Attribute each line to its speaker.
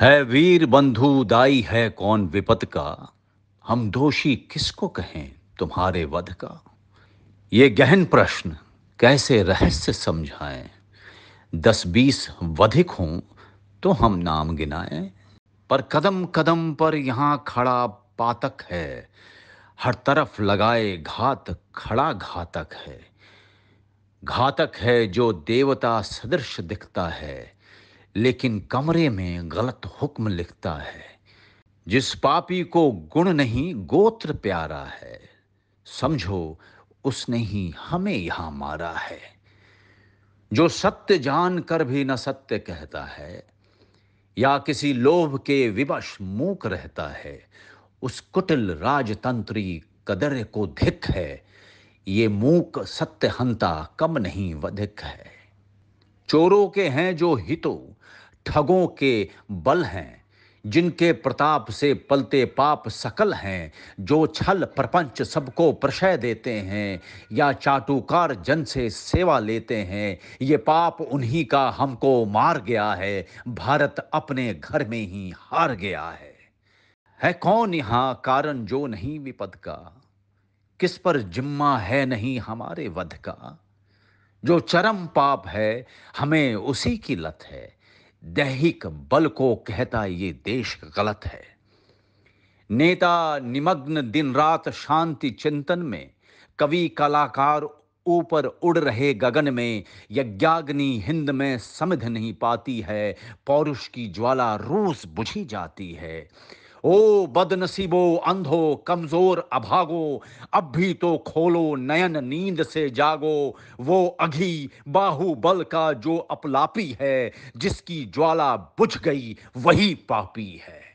Speaker 1: है वीर बंधु दाई है कौन विपत का हम दोषी किसको कहें तुम्हारे वध का ये गहन प्रश्न कैसे रहस्य समझाएं दस बीस वधिक हों तो हम नाम गिनाएं पर कदम कदम पर यहां खड़ा पातक है हर तरफ लगाए घात खड़ा घातक है घातक है जो देवता सदृश दिखता है लेकिन कमरे में गलत हुक्म लिखता है जिस पापी को गुण नहीं गोत्र प्यारा है समझो उसने ही हमें यहां मारा है जो सत्य जान कर भी न सत्य कहता है या किसी लोभ के विवश मूक रहता है उस कुटिल राजतंत्री कदर को धिक है ये मूक सत्यहंता कम नहीं वधिक है चोरों के हैं जो हितो ठगों के बल हैं जिनके प्रताप से पलते पाप सकल हैं जो छल प्रपंच सबको प्रशय देते हैं या चाटुकार जन से सेवा लेते हैं ये पाप उन्हीं का हमको मार गया है भारत अपने घर में ही हार गया है है कौन यहाँ कारण जो नहीं विपद का किस पर जिम्मा है नहीं हमारे वध का जो चरम पाप है हमें उसी की लत है दैहिक बल को कहता ये देश गलत है नेता निमग्न दिन रात शांति चिंतन में कवि कलाकार ऊपर उड़ रहे गगन में यज्ञाग्नि हिंद में समझ नहीं पाती है पौरुष की ज्वाला रोज बुझी जाती है ओ बदनसीबो अंधो कमजोर अभागो अब भी तो खोलो नयन नींद से जागो वो अघी बाहुबल का जो अपलापी है जिसकी ज्वाला बुझ गई वही पापी है